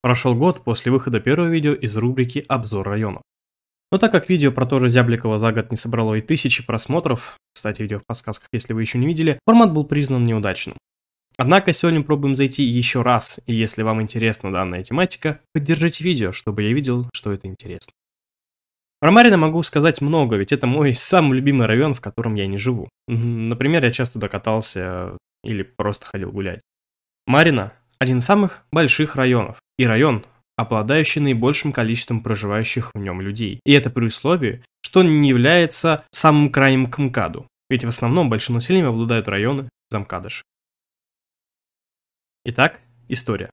Прошел год после выхода первого видео из рубрики «Обзор района. Но так как видео про тоже же Зябликова за год не собрало и тысячи просмотров, кстати, видео в подсказках, если вы еще не видели, формат был признан неудачным. Однако сегодня пробуем зайти еще раз, и если вам интересна данная тематика, поддержите видео, чтобы я видел, что это интересно. Про Марина могу сказать много, ведь это мой самый любимый район, в котором я не живу. Например, я часто туда катался или просто ходил гулять. Марина один из самых больших районов, и район, обладающий наибольшим количеством проживающих в нем людей. И это при условии, что не является самым крайним к МКАДу, ведь в основном большим населением обладают районы за Итак, история.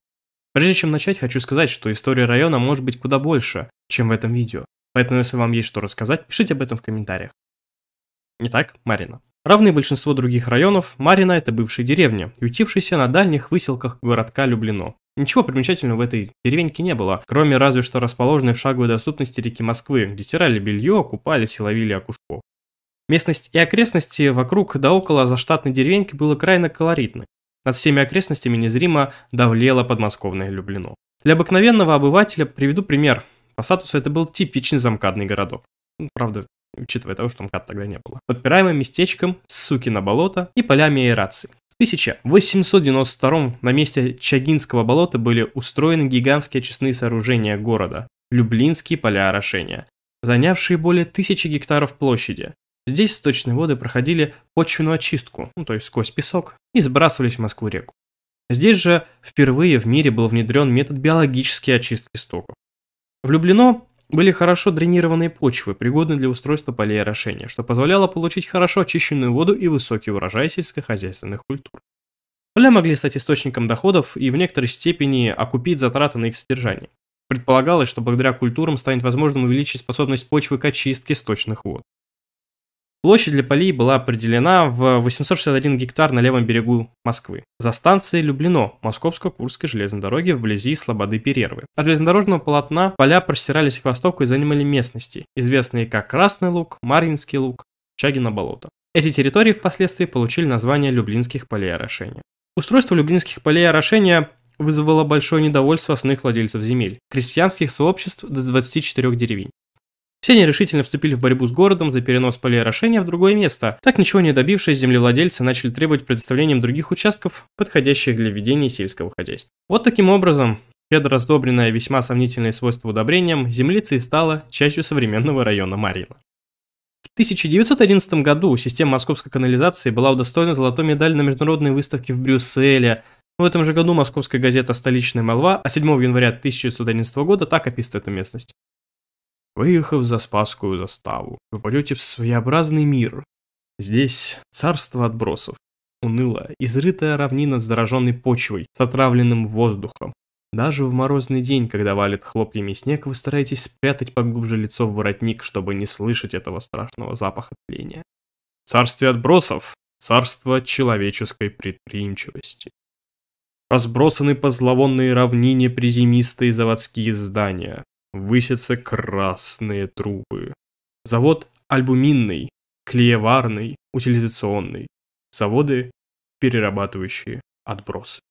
Прежде чем начать, хочу сказать, что история района может быть куда больше, чем в этом видео. Поэтому, если вам есть что рассказать, пишите об этом в комментариях. Не так, Марина. Равные большинству других районов, Марина – это бывшая деревня, ютившаяся на дальних выселках городка Люблино. Ничего примечательного в этой деревеньке не было, кроме разве что расположенной в шаговой доступности реки Москвы, где стирали белье, купались и ловили окушков. Местность и окрестности вокруг да около заштатной деревеньки было крайне колоритны. Над всеми окрестностями незримо давлело подмосковное Люблино. Для обыкновенного обывателя приведу пример. По статусу это был типичный замкадный городок. Ну, правда, учитывая того, что МКАД тогда не было, подпираемым местечком Сукино болото и полями аэрации. В 1892 на месте Чагинского болота были устроены гигантские очистные сооружения города – Люблинские поля орошения, занявшие более тысячи гектаров площади. Здесь сточные воды проходили почвенную очистку, ну, то есть сквозь песок, и сбрасывались в Москву-реку. Здесь же впервые в мире был внедрен метод биологической очистки стоков. В Люблино были хорошо дренированные почвы, пригодные для устройства полей орошения, что позволяло получить хорошо очищенную воду и высокий урожай сельскохозяйственных культур. Поля могли стать источником доходов и в некоторой степени окупить затраты на их содержание. Предполагалось, что благодаря культурам станет возможным увеличить способность почвы к очистке сточных вод. Площадь для полей была определена в 861 гектар на левом берегу Москвы, за станцией Люблино Московско-Курской железной дороги вблизи Слободы Перервы. От железнодорожного полотна поля простирались к востоку и занимали местности, известные как Красный луг, Марьинский луг, Чагино болото. Эти территории впоследствии получили название Люблинских полей орошения. Устройство Люблинских полей орошения вызвало большое недовольство основных владельцев земель, крестьянских сообществ до 24 деревень. Все нерешительно вступили в борьбу с городом за перенос полей орошения в другое место. Так ничего не добившись, землевладельцы начали требовать предоставлением других участков, подходящих для ведения сельского хозяйства. Вот таким образом, щедро раздобренная весьма сомнительное свойство удобрением, землицей стала частью современного района Марина. В 1911 году система московской канализации была удостоена золотой медали на международной выставке в Брюсселе, в этом же году московская газета «Столичная молва» а 7 января 1911 года так описывает эту местность выехав за Спасскую заставу. Вы пойдете в своеобразный мир. Здесь царство отбросов, унылая, изрытая равнина с зараженной почвой, с отравленным воздухом. Даже в морозный день, когда валит хлопьями снег, вы стараетесь спрятать поглубже лицо в воротник, чтобы не слышать этого страшного запаха тления. Царствие отбросов – царство человеческой предприимчивости. Разбросаны по зловонной равнине приземистые заводские здания, высятся красные трубы. Завод альбуминный, клееварный, утилизационный. Заводы, перерабатывающие отбросы.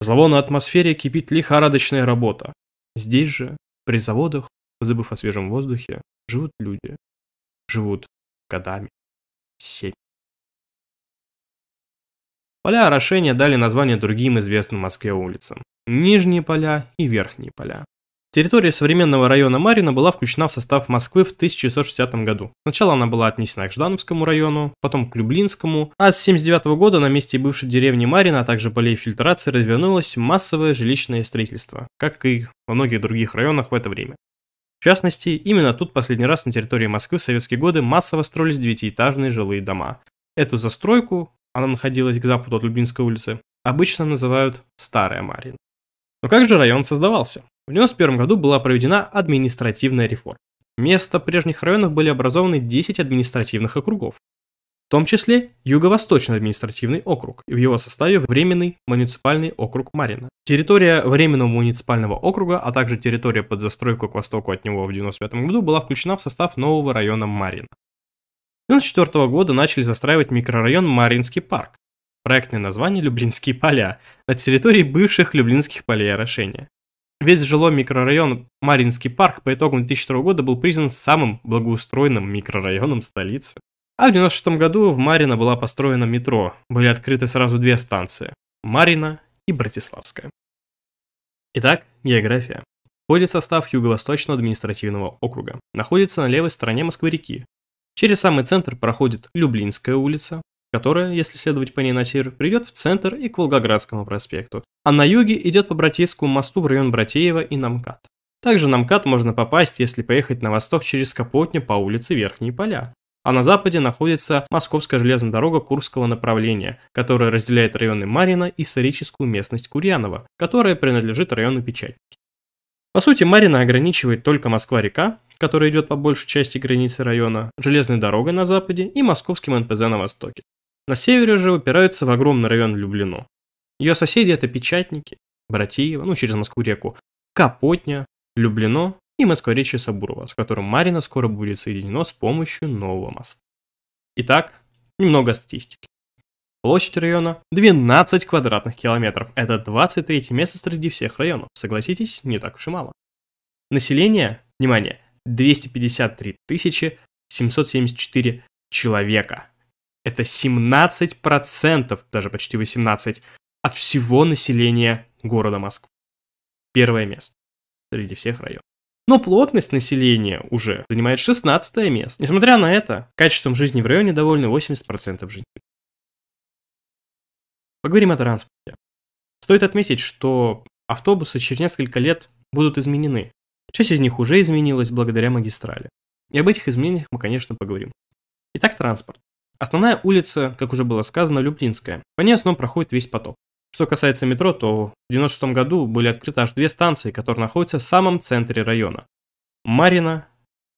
В зловонной атмосфере кипит лихорадочная работа. Здесь же, при заводах, забыв о свежем воздухе, живут люди. Живут годами. Семь. Поля орошения дали название другим известным Москве улицам. Нижние поля и верхние поля. Территория современного района Марина была включена в состав Москвы в 1960 году. Сначала она была отнесена к Ждановскому району, потом к Люблинскому, а с 1979 года на месте бывшей деревни Марина, а также полей фильтрации развернулось массовое жилищное строительство, как и во многих других районах в это время. В частности, именно тут последний раз на территории Москвы в советские годы массово строились девятиэтажные жилые дома. Эту застройку, она находилась к западу от Люблинской улицы, обычно называют Старая Марина. Но как же район создавался? В 91 году была проведена административная реформа. Вместо прежних районов были образованы 10 административных округов, в том числе Юго-Восточный административный округ и в его составе Временный муниципальный округ Марина. Территория Временного муниципального округа, а также территория под застройку к востоку от него в 95 году была включена в состав нового района Марина. С 1994 года начали застраивать микрорайон Маринский парк, проектное название Люблинские поля, на территории бывших Люблинских полей орошения. Весь жилой микрорайон Маринский парк по итогам 2002 года был признан самым благоустроенным микрорайоном столицы. А в 96 году в Марина была построена метро, были открыты сразу две станции – Марина и Братиславская. Итак, география. Входит в состав Юго-Восточного административного округа. Находится на левой стороне Москвы-реки. Через самый центр проходит Люблинская улица, которая, если следовать по ней на север, придет в центр и к Волгоградскому проспекту, а на юге идет по Братейскому мосту в район Братеева и Намкат. Также на МКАД можно попасть, если поехать на восток через Капотню по улице Верхние Поля. А на западе находится Московская железная дорога Курского направления, которая разделяет районы Марина и историческую местность Курьянова, которая принадлежит району Печатники. По сути, Марина ограничивает только Москва-река, которая идет по большей части границы района, железной дорогой на западе и московским НПЗ на востоке. На севере же упирается в огромный район Люблино. Ее соседи это Печатники, Братиева, ну через Москву-реку, Капотня, Люблино и Москворечье Сабурова, с которым Марина скоро будет соединено с помощью нового моста. Итак, немного статистики. Площадь района 12 квадратных километров. Это 23 место среди всех районов. Согласитесь, не так уж и мало. Население, внимание, 253 774 человека. Это 17%, даже почти 18%, от всего населения города Москвы. Первое место среди всех районов. Но плотность населения уже занимает 16 место. Несмотря на это, качеством жизни в районе довольны 80% жителей. Поговорим о транспорте. Стоит отметить, что автобусы через несколько лет будут изменены. Часть из них уже изменилась благодаря магистрали. И об этих изменениях мы, конечно, поговорим. Итак, транспорт. Основная улица, как уже было сказано, Люблинская. По ней основном проходит весь поток. Что касается метро, то в 1996 году были открыты аж две станции, которые находятся в самом центре района. Марина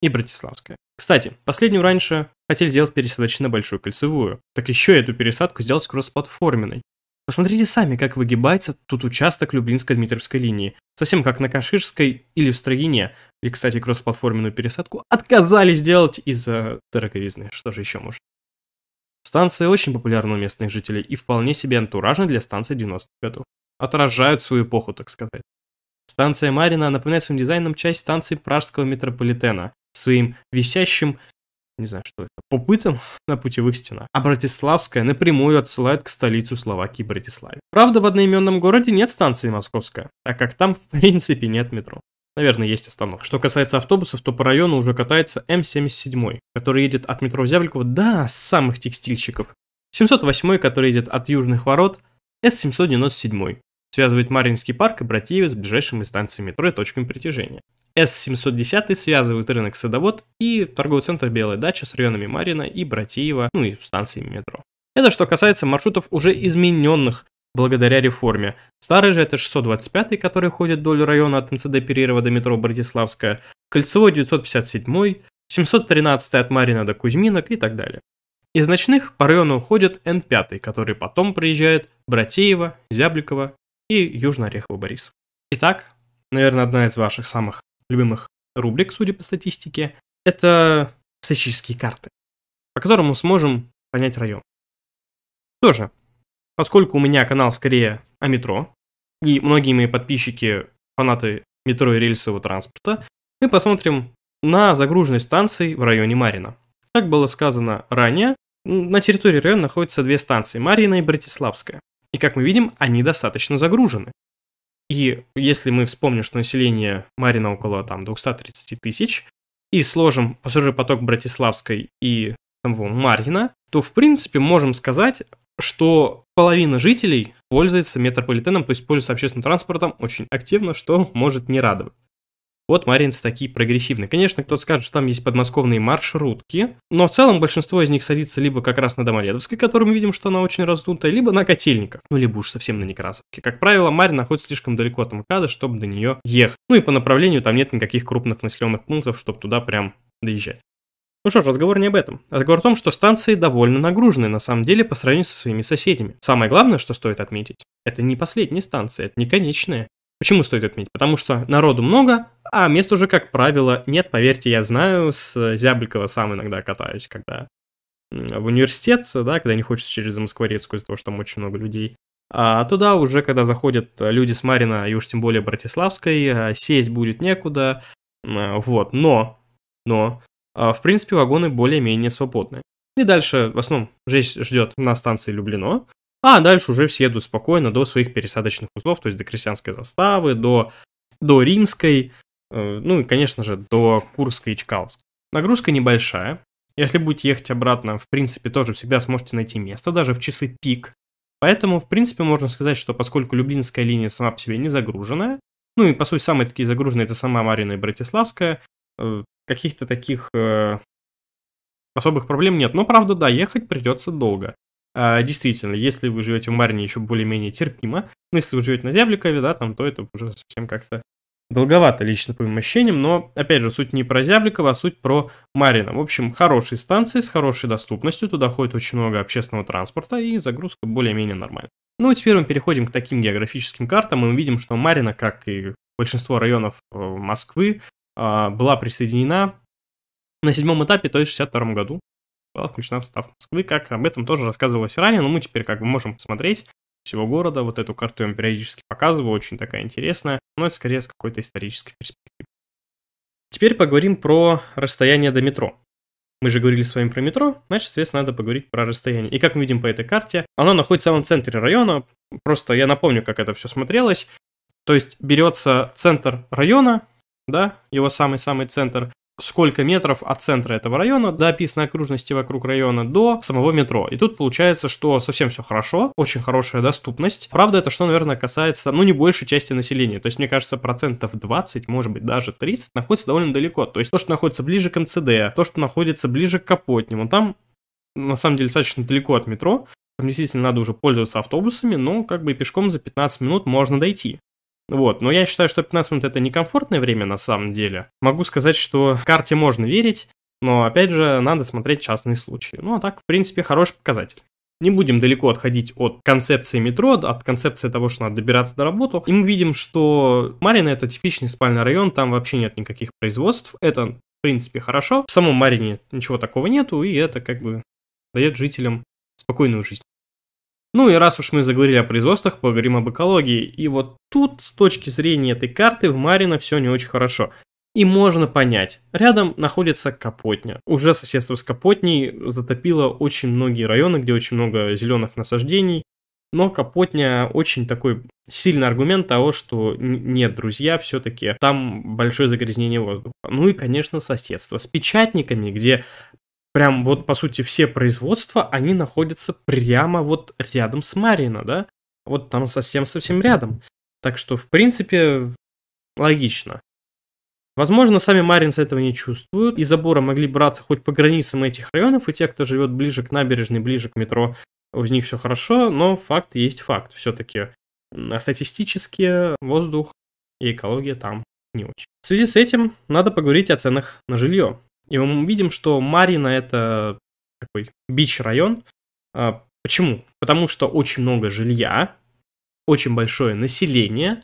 и Братиславская. Кстати, последнюю раньше хотели сделать пересадочную на Большую Кольцевую, так еще эту пересадку сделать кросс-платформенной. Посмотрите сами, как выгибается тут участок Люблинско-Дмитровской линии, совсем как на Каширской или в Строгине, И кстати, кросс-платформенную пересадку отказались делать из-за дороговизны, что же еще может. Станция очень популярна у местных жителей и вполне себе антуражна для станции 90-х годов. Отражают свою эпоху, так сказать. Станция Марина напоминает своим дизайном часть станции пражского метрополитена, своим висящим, не знаю что это, попытом на путевых стенах. А Братиславская напрямую отсылает к столицу Словакии Братиславе. Правда, в одноименном городе нет станции Московская, так как там в принципе нет метро наверное, есть остановка. Что касается автобусов, то по району уже катается М77, который едет от метро Зябликова до самых текстильщиков. 708, который едет от Южных ворот, С-797, связывает Маринский парк и Братьеве с ближайшими станциями метро и точками притяжения. С-710 связывает рынок Садовод и торговый центр Белая дача с районами Марина и Братьева, ну и станциями метро. Это что касается маршрутов уже измененных благодаря реформе. Старый же это 625, который ходит вдоль района от МЦД Перерова до метро Братиславская, кольцевой 957, 713 от Марина до Кузьминок и так далее. Из ночных по району ходит Н5, который потом приезжает Братеева, Зябликова и Южно-Орехово-Борис. Итак, наверное, одна из ваших самых любимых рубрик, судя по статистике, это статистические карты, по которым мы сможем понять район. Тоже Поскольку у меня канал скорее о метро, и многие мои подписчики фанаты метро и рельсового транспорта, мы посмотрим на загруженность станций в районе Марина. Как было сказано ранее, на территории района находятся две станции, Марина и Братиславская. И как мы видим, они достаточно загружены. И если мы вспомним, что население Марина около там 230 тысяч, и сложим пассажиропоток Братиславской и там, Марина, то в принципе можем сказать что половина жителей пользуется метрополитеном, то есть пользуется общественным транспортом очень активно, что может не радовать. Вот маринцы такие прогрессивные. Конечно, кто-то скажет, что там есть подмосковные маршрутки, но в целом большинство из них садится либо как раз на Домоледовской, которую мы видим, что она очень раздутая, либо на Котельниках, ну либо уж совсем на Некрасовке. Как правило, Марин находится слишком далеко от МКАДа, чтобы до нее ехать. Ну и по направлению там нет никаких крупных населенных пунктов, чтобы туда прям доезжать. Ну что ж, разговор не об этом. Разговор о том, что станции довольно нагружены на самом деле по сравнению со своими соседями. Самое главное, что стоит отметить, это не последние станции, это не конечные. Почему стоит отметить? Потому что народу много, а мест уже, как правило, нет. Поверьте, я знаю, с Зябликова сам иногда катаюсь, когда в университет, да, когда не хочется через Замоскворецкую, из-за того, что там очень много людей. А туда уже, когда заходят люди с Марина и уж тем более Братиславской, а сесть будет некуда, вот, но, но а, в принципе, вагоны более-менее свободны. И дальше, в основном, жизнь ждет на станции Люблино, а дальше уже все едут спокойно до своих пересадочных узлов, то есть до крестьянской заставы, до, до римской, э, ну и, конечно же, до Курской и Чкаловской. Нагрузка небольшая. Если будете ехать обратно, в принципе, тоже всегда сможете найти место, даже в часы пик. Поэтому, в принципе, можно сказать, что поскольку Люблинская линия сама по себе не загруженная, ну и, по сути, самые такие загруженные это сама Марина и Братиславская, Э, каких-то таких э, особых проблем нет. Но, правда, да, ехать придется долго. А, действительно, если вы живете в Марине еще более-менее терпимо. Но если вы живете на Зябликове, да, там, то это уже совсем как-то Долговато лично по моим ощущениям, но, опять же, суть не про Зябликова, а суть про Марина. В общем, хорошие станции с хорошей доступностью, туда ходит очень много общественного транспорта и загрузка более-менее нормальная. Ну и а теперь мы переходим к таким географическим картам, и мы видим, что Марина, как и большинство районов э, Москвы, а, была присоединена на седьмом этапе, то есть в 62 году, была включена в состав Москвы, как об этом тоже рассказывалось ранее, но мы теперь как бы можем посмотреть всего города, вот эту карту я вам периодически показываю, очень такая интересная, но это скорее с какой-то исторической перспективы. Теперь поговорим про расстояние до метро. Мы же говорили с вами про метро, значит, соответственно, надо поговорить про расстояние. И как мы видим по этой карте, оно находится в самом центре района. Просто я напомню, как это все смотрелось. То есть берется центр района, да, его самый-самый центр, сколько метров от центра этого района до описанной окружности вокруг района до самого метро. И тут получается, что совсем все хорошо, очень хорошая доступность. Правда это, что, наверное, касается, ну, не большей части населения. То есть, мне кажется, процентов 20, может быть, даже 30 находится довольно далеко. То есть, то, что находится ближе к МЦД, то, что находится ближе к Капотнему, там, на самом деле, достаточно далеко от метро, там действительно надо уже пользоваться автобусами, но как бы пешком за 15 минут можно дойти. Вот, но я считаю, что 15 минут это некомфортное время на самом деле. Могу сказать, что карте можно верить, но опять же надо смотреть частные случаи. Ну а так, в принципе, хороший показатель. Не будем далеко отходить от концепции метро, от концепции того, что надо добираться до работы. И мы видим, что Марина это типичный спальный район, там вообще нет никаких производств. Это, в принципе, хорошо. В самом Марине ничего такого нету, и это как бы дает жителям спокойную жизнь. Ну и раз уж мы заговорили о производствах, поговорим об экологии. И вот тут с точки зрения этой карты в Марина все не очень хорошо. И можно понять, рядом находится Капотня. Уже соседство с Капотней затопило очень многие районы, где очень много зеленых насаждений. Но Капотня очень такой сильный аргумент того, что нет, друзья, все-таки там большое загрязнение воздуха. Ну и, конечно, соседство с печатниками, где Прям вот, по сути, все производства, они находятся прямо вот рядом с Марино, да? Вот там совсем-совсем рядом. Так что, в принципе, логично. Возможно, сами маринцы этого не чувствуют, и забора могли браться хоть по границам этих районов, и те, кто живет ближе к набережной, ближе к метро, у них все хорошо, но факт есть факт. Все-таки а статистически воздух и экология там не очень. В связи с этим надо поговорить о ценах на жилье. И мы видим, что Марина это такой бич-район. А, почему? Потому что очень много жилья, очень большое население,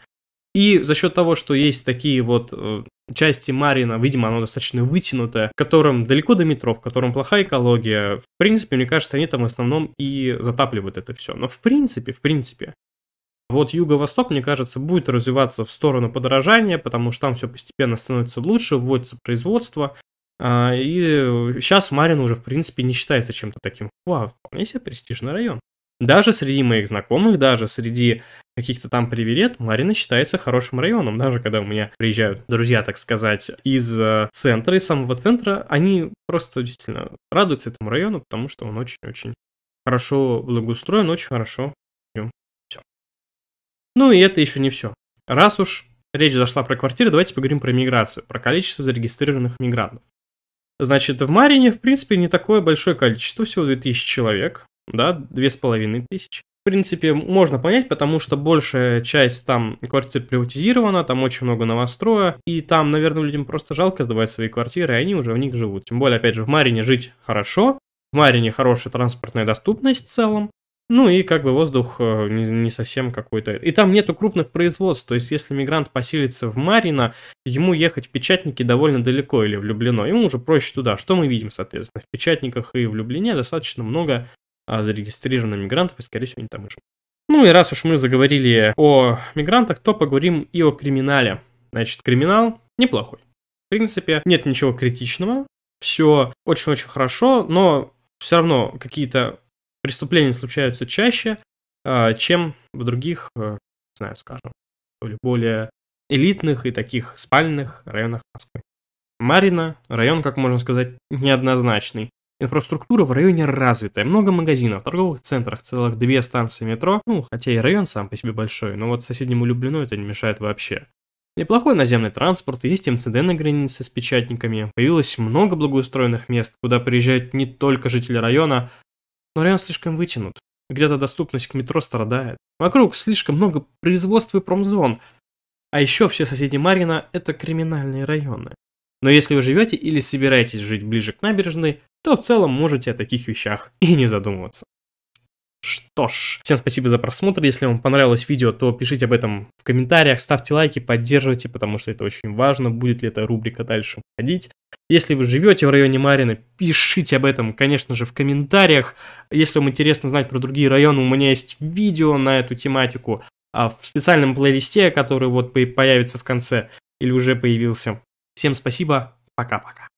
и за счет того, что есть такие вот э, части Марина, видимо, оно достаточно вытянутое, которым далеко до метро, в котором плохая экология, в принципе, мне кажется, они там в основном и затапливают это все. Но в принципе, в принципе, вот Юго-Восток, мне кажется, будет развиваться в сторону подорожания, потому что там все постепенно становится лучше, вводится производство, а, и сейчас Марин уже, в принципе, не считается чем-то таким. Вау, вполне себе престижный район. Даже среди моих знакомых, даже среди каких-то там привилет, Марина считается хорошим районом. Даже когда у меня приезжают друзья, так сказать, из э, центра, из самого центра, они просто действительно радуются этому району, потому что он очень-очень хорошо благоустроен, очень хорошо. Все. Ну и это еще не все. Раз уж речь зашла про квартиры, давайте поговорим про миграцию, про количество зарегистрированных мигрантов. Значит, в Марине, в принципе, не такое большое количество, всего 2000 человек, да, 2500. В принципе, можно понять, потому что большая часть там квартир приватизирована, там очень много новостроя, и там, наверное, людям просто жалко сдавать свои квартиры, и они уже в них живут. Тем более, опять же, в Марине жить хорошо, в Марине хорошая транспортная доступность в целом, ну и как бы воздух э, не, не совсем какой-то. И там нету крупных производств. То есть, если мигрант поселится в Марина ему ехать в печатники довольно далеко или в Люблино. Ему уже проще туда. Что мы видим, соответственно? В печатниках и в Люблине достаточно много а, зарегистрировано мигрантов, и, скорее всего, они там уже Ну и раз уж мы заговорили о мигрантах, то поговорим и о криминале. Значит, криминал неплохой. В принципе, нет ничего критичного. Все очень-очень хорошо, но все равно какие-то преступления случаются чаще, а, чем в других, э, не знаю, скажем, более элитных и таких спальных районах Москвы. Марина – район, как можно сказать, неоднозначный. Инфраструктура в районе развитая, много магазинов, торговых центрах, целых две станции метро, ну, хотя и район сам по себе большой, но вот соседнему Люблину это не мешает вообще. Неплохой наземный транспорт, есть МЦД на границе с печатниками, появилось много благоустроенных мест, куда приезжают не только жители района, но район слишком вытянут. Где-то доступность к метро страдает. Вокруг слишком много производств и промзон. А еще все соседи Марина – это криминальные районы. Но если вы живете или собираетесь жить ближе к набережной, то в целом можете о таких вещах и не задумываться. Что ж, всем спасибо за просмотр. Если вам понравилось видео, то пишите об этом в комментариях, ставьте лайки, поддерживайте, потому что это очень важно, будет ли эта рубрика дальше ходить. Если вы живете в районе Марина, пишите об этом, конечно же, в комментариях. Если вам интересно узнать про другие районы, у меня есть видео на эту тематику а в специальном плейлисте, который вот появится в конце или уже появился. Всем спасибо, пока-пока.